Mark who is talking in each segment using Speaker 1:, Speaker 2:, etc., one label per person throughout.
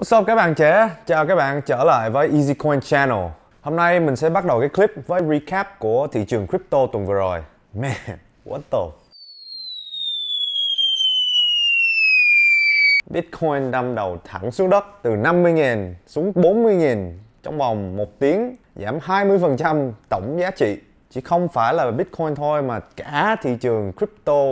Speaker 1: What's up các bạn trẻ? Chào các bạn trở lại với EasyCoin Channel Hôm nay mình sẽ bắt đầu cái clip với recap của thị trường crypto tuần vừa rồi Man, what the... Bitcoin đâm đầu thẳng xuống đất từ 50.000 xuống 40.000 trong vòng một tiếng giảm 20% tổng giá trị chỉ không phải là Bitcoin thôi mà cả thị trường crypto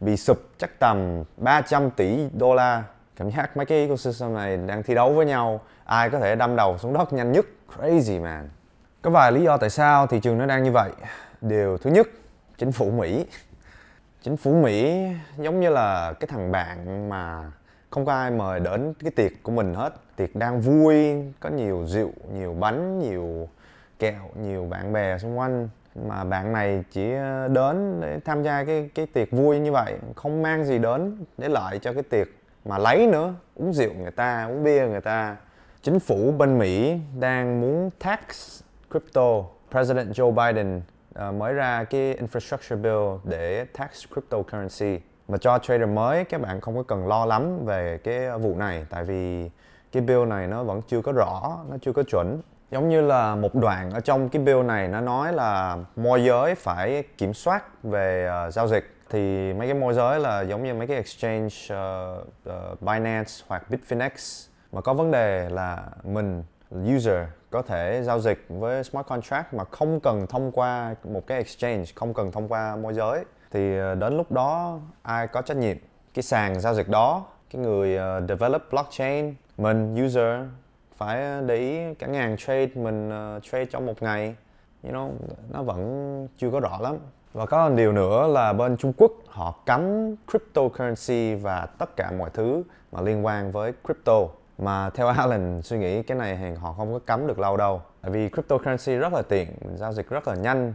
Speaker 1: bị sụp chắc tầm 300 tỷ đô la cảm giác mấy cái ecosystem này đang thi đấu với nhau ai có thể đâm đầu xuống đất nhanh nhất crazy man có vài lý do tại sao thị trường nó đang như vậy điều thứ nhất chính phủ mỹ chính phủ mỹ giống như là cái thằng bạn mà không có ai mời đến cái tiệc của mình hết tiệc đang vui có nhiều rượu nhiều bánh nhiều kẹo nhiều bạn bè xung quanh mà bạn này chỉ đến để tham gia cái cái tiệc vui như vậy không mang gì đến để lại cho cái tiệc mà lấy nữa uống rượu người ta uống bia người ta chính phủ bên mỹ đang muốn tax crypto president joe biden uh, mới ra cái infrastructure bill để tax cryptocurrency mà cho trader mới các bạn không có cần lo lắm về cái vụ này tại vì cái bill này nó vẫn chưa có rõ nó chưa có chuẩn giống như là một đoạn ở trong cái bill này nó nói là môi giới phải kiểm soát về uh, giao dịch thì mấy cái môi giới là giống như mấy cái exchange uh, uh, Binance hoặc Bitfinex mà có vấn đề là mình user có thể giao dịch với smart contract mà không cần thông qua một cái exchange, không cần thông qua môi giới thì ờ, đến lúc đó ai có trách nhiệm? Cái sàn giao dịch đó, cái người uh, develop blockchain, mình user phải để ý cả ngàn trade mình uh, trade trong một ngày you know nó vẫn chưa có rõ lắm và có một điều nữa là bên Trung Quốc họ cấm cryptocurrency và tất cả mọi thứ mà liên quan với crypto mà theo Alan suy nghĩ cái này thì họ không có cấm được lâu đâu tại vì cryptocurrency rất là tiện giao dịch rất là nhanh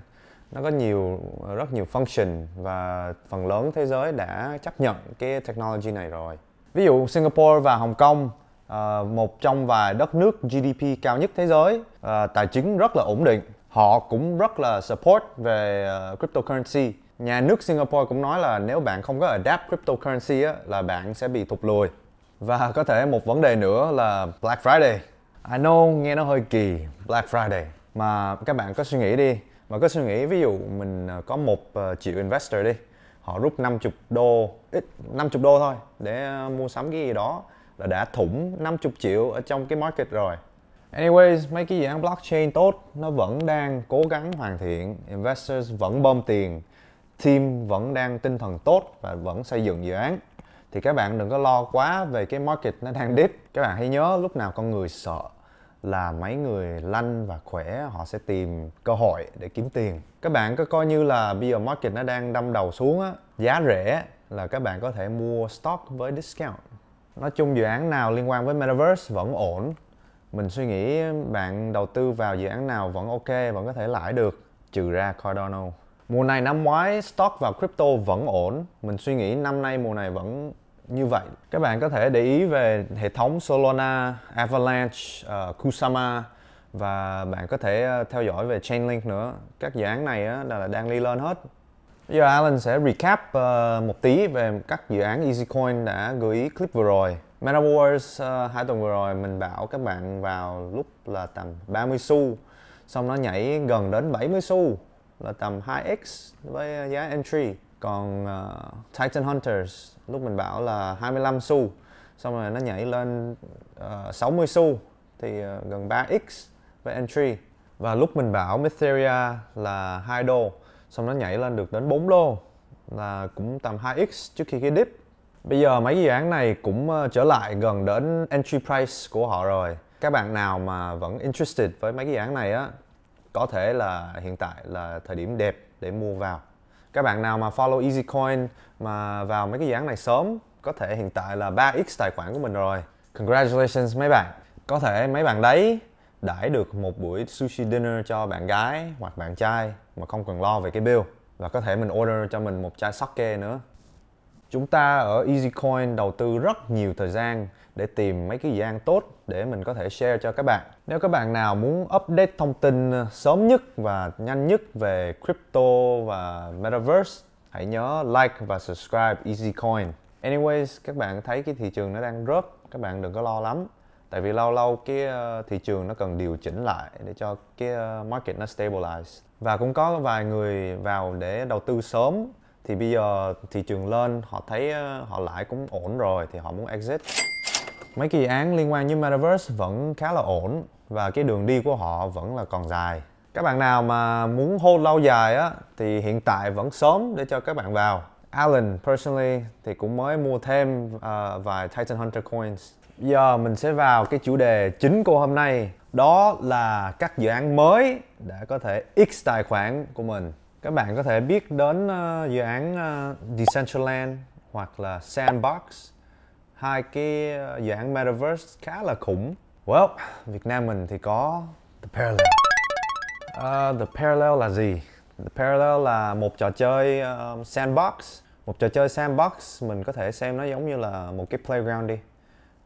Speaker 1: nó có nhiều rất nhiều function và phần lớn thế giới đã chấp nhận cái technology này rồi ví dụ Singapore và Hồng Kông ờ, một trong vài đất nước GDP cao nhất thế giới ờ, tài chính rất là ổn định họ cũng rất là support về uh, cryptocurrency nhà nước Singapore cũng nói là nếu bạn không có adapt cryptocurrency á, là bạn sẽ bị thụt lùi và có thể một vấn đề nữa là Black Friday I know nghe nó hơi kỳ Black Friday mà các bạn có suy nghĩ đi mà có suy nghĩ ví dụ mình ờ, có một ờ, triệu investor đi họ rút 50 đô ít 50 đô thôi để mua sắm cái gì đó là đã thủng 50 triệu ở trong cái market rồi Anyways, mấy cái dự án blockchain tốt nó vẫn đang cố gắng hoàn thiện, investors vẫn bơm tiền, team vẫn đang tinh thần tốt và vẫn xây dựng dự án. Thì các bạn đừng có lo quá về cái market nó đang dip. Các bạn hãy nhớ lúc nào con người sợ là mấy người lanh và khỏe họ sẽ tìm cơ hội để kiếm tiền. Các bạn có coi như là bây giờ market nó đang đâm đầu xuống á, giá rẻ là các bạn có thể mua stock với discount. Nói chung dự án nào liên quan với Metaverse vẫn ổn mình suy nghĩ bạn đầu tư vào dự án nào vẫn ok vẫn có thể lãi được trừ ra Cardano mùa này năm ngoái stock vào crypto vẫn ổn mình suy nghĩ năm nay mùa này vẫn như vậy các bạn có thể để ý về hệ thống Solana Avalanche uh, Kusama và bạn có thể ờ, theo dõi về Chainlink nữa các dự án này á, là đang đi lên hết Bây giờ Alan sẽ recap uh, một tí về các dự án EasyCoin đã gửi clip vừa rồi Meta Wars uh, hai tuần vừa rồi mình bảo các bạn vào lúc là tầm 30 xu xong nó nhảy gần đến 70 xu là tầm 2x với giá entry còn uh, Titan Hunters lúc mình bảo là 25 xu xong rồi nó nhảy lên ờ, uh, 60 xu thì uh, gần 3x với entry và lúc mình bảo Mysteria là 2 đô xong nó nhảy lên được đến 4 đô là cũng tầm 2x trước khi cái dip Bây giờ mấy dự án này cũng ờ, trở lại gần đến entry price của họ rồi. Các bạn nào mà vẫn interested với mấy dự án này á, có thể là hiện tại là thời điểm đẹp để mua vào. Các bạn nào mà follow EasyCoin mà vào mấy cái dự án này sớm, có thể hiện tại là 3x tài khoản của mình rồi. Congratulations mấy bạn. Có thể mấy bạn đấy đãi được một buổi sushi dinner cho bạn gái hoặc bạn trai mà không cần lo về cái bill và có thể mình order cho mình một chai sake nữa chúng ta ở EasyCoin đầu tư rất nhiều thời gian để tìm mấy cái dự án tốt để mình có thể share cho các bạn. Nếu các bạn nào muốn update thông tin sớm nhất và nhanh nhất về crypto và metaverse, hãy nhớ like và subscribe EasyCoin. Anyways, các bạn thấy cái thị trường nó đang rớt, các bạn đừng có lo lắm. Tại vì lâu lâu cái ờ, thị trường nó cần điều chỉnh lại để cho cái ờ, market nó stabilize. Và cũng có vài người vào để đầu tư sớm thì bây giờ thị trường lên họ thấy ờ, họ lãi cũng ổn rồi thì họ muốn exit mấy kỳ án liên quan như metaverse vẫn khá là ổn và cái đường đi của họ vẫn là còn dài các bạn nào mà muốn hold lâu dài á thì hiện tại vẫn sớm để cho các bạn vào Alan personally thì cũng mới mua thêm uh, vài Titan Hunter coins giờ mình sẽ vào cái chủ đề chính của hôm nay đó là các dự án mới đã có thể x tài khoản của mình các bạn có thể biết đến ờ, dự án ờ, Decentraland hoặc là Sandbox hai cái ờ, dự án metaverse khá là khủng well Việt Nam mình thì có The Parallel uh, The Parallel là gì The Parallel là một trò chơi uh, sandbox một trò chơi sandbox mình có thể xem nó giống như là một cái playground đi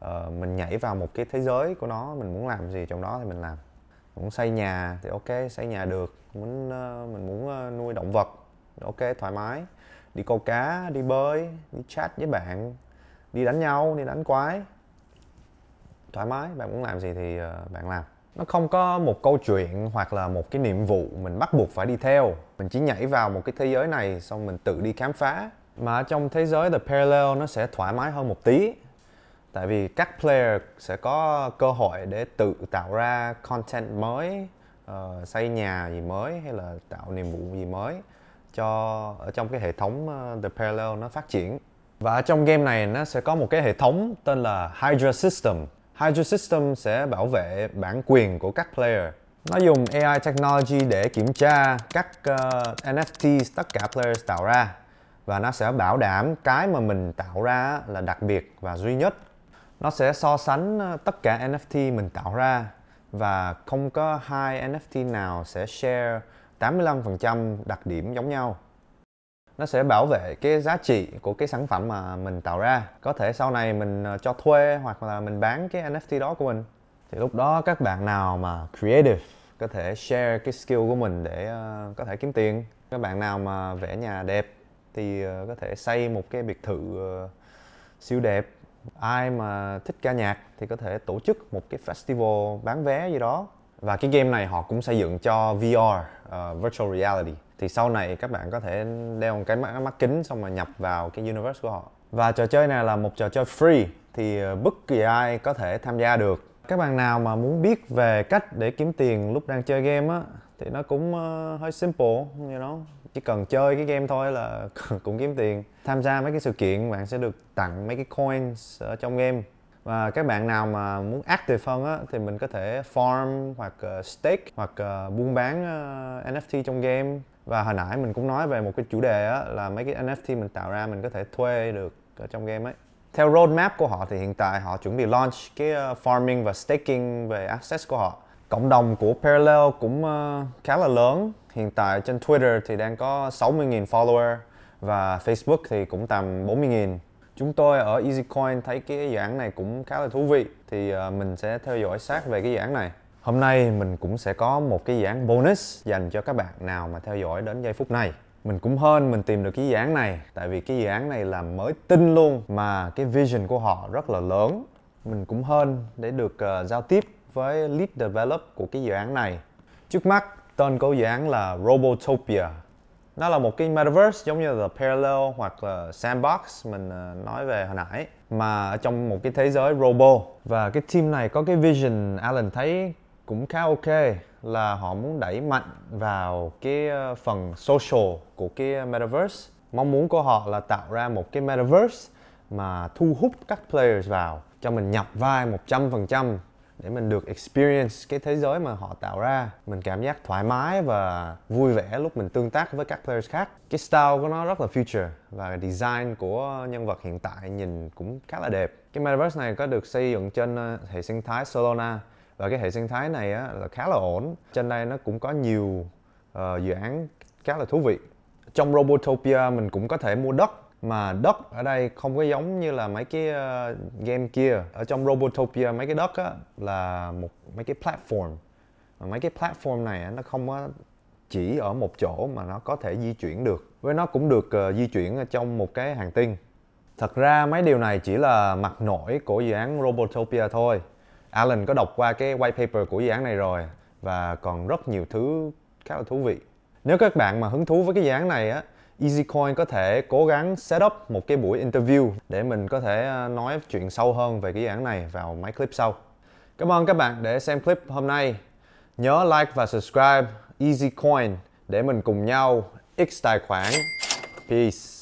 Speaker 1: uh, mình nhảy vào một cái thế giới của nó mình muốn làm gì trong đó thì mình làm muốn xây nhà thì ok xây nhà được muốn ờ, mình muốn ờ, nuôi động vật ok thoải mái đi câu cá đi bơi đi chat với bạn đi đánh nhau đi đánh quái thoải mái bạn muốn làm gì thì ờ, bạn làm nó không có một câu chuyện hoặc là một cái nhiệm vụ mình bắt buộc phải đi theo mình chỉ nhảy vào một cái thế giới này xong mình tự đi khám phá mà trong thế giới the parallel nó sẽ thoải mái hơn một tí tại vì các player sẽ có cơ hội để tự tạo ra content mới uh, xây nhà gì mới hay là tạo niềm vụ gì mới cho ở trong cái hệ thống uh, The Parallel nó phát triển và ở trong game này nó sẽ có một cái hệ thống tên là Hydra System Hydra System sẽ bảo vệ bản quyền của các player nó dùng AI technology để kiểm tra các uh, ờ, NFTs tất cả players tạo ra và nó sẽ bảo đảm cái mà mình tạo ra là đặc biệt và duy nhất nó sẽ so sánh ờ, tất cả NFT mình tạo ra và không có hai NFT nào sẽ share 85% đặc điểm giống nhau. Nó sẽ bảo vệ cái giá trị của cái sản phẩm mà mình tạo ra. Có thể sau này mình ờ, cho thuê hoặc là mình bán cái NFT đó của mình. Thì lúc đó các bạn nào mà creative có thể share cái skill của mình để ờ, có thể kiếm tiền. Các bạn nào mà vẽ nhà đẹp thì có thể xây một cái biệt thự siêu đẹp ai mà thích ca nhạc thì có thể tổ chức một cái festival bán vé gì đó và cái game này họ cũng xây dựng cho VR uh, ờ, virtual reality thì sau này các bạn có thể đeo một cái mắt, mắt kính xong mà nhập vào cái universe của họ và trò chơi này là một trò chơi free thì ờ, bất kỳ ai có thể tham gia được các bạn nào mà muốn biết về cách để kiếm tiền lúc đang chơi game á thì nó cũng uh, hơi simple như nó chỉ cần chơi cái game thôi là cũng kiếm tiền tham gia mấy cái sự kiện bạn sẽ được tặng mấy cái coins ở trong game và các bạn nào mà muốn active hơn á, thì mình có thể farm hoặc uh, stake hoặc uh, buôn bán uh, NFT trong game và hồi nãy mình cũng nói về một cái chủ đề á, là mấy cái NFT mình tạo ra mình có thể thuê được ở trong game ấy theo roadmap của họ thì hiện tại họ chuẩn bị launch cái uh, farming và staking về access của họ cộng đồng của Parallel cũng ờ, khá là lớn hiện tại trên Twitter thì đang có 60.000 follower và Facebook thì cũng tầm 40.000 chúng tôi ở EasyCoin thấy cái dự án này cũng khá là thú vị thì ờ, mình sẽ theo dõi sát về cái dự án này hôm nay mình cũng sẽ có một cái dự án bonus dành cho các bạn nào mà theo dõi đến giây phút này mình cũng hơn mình tìm được cái dự án này tại vì cái dự án này là mới tin luôn mà cái vision của họ rất là lớn mình cũng hơn để được uh, giao tiếp với lead develop của cái dự án này. Trước mắt, tên của dự án là Robotopia. Nó là một cái metaverse giống như là Parallel hoặc là Sandbox mình ờ, nói về hồi nãy mà ở trong một cái thế giới robo và cái team này có cái vision Alan thấy cũng khá ok là họ muốn đẩy mạnh vào cái ờ, phần social của cái ờ, metaverse. Mong muốn của họ là tạo ra một cái metaverse mà thu hút các players vào cho mình nhập vai 100% để mình được experience cái thế giới mà họ tạo ra mình cảm giác thoải mái và vui vẻ lúc mình tương tác với các players khác cái style của nó rất là future và design của nhân vật hiện tại nhìn cũng khá là đẹp cái metaverse này có được xây dựng trên ờ, hệ sinh thái Solana và cái hệ sinh thái này á, là khá là ổn trên đây nó cũng có nhiều uh, dự án khá là thú vị trong Robotopia mình cũng có thể mua đất mà đất ở đây không có giống như là mấy cái uh, game kia ở trong Robotopia mấy cái đất á là một mấy cái platform mà mấy cái platform này nó không có chỉ ở một chỗ mà nó có thể di chuyển được với nó cũng được uh, di chuyển trong một cái hành tinh thật ra mấy điều này chỉ là mặt nổi của dự án Robotopia thôi Alan có đọc qua cái white paper của dự án này rồi và còn rất nhiều thứ khá là thú vị nếu các bạn mà hứng thú với cái dự án này á EasyCoin có thể cố gắng set up một cái buổi interview để mình có thể ờ, nói chuyện sâu hơn về cái dự án này vào mấy clip sau. Cảm ơn các bạn để xem clip hôm nay. Nhớ like và subscribe EasyCoin để mình cùng nhau X tài khoản. Peace.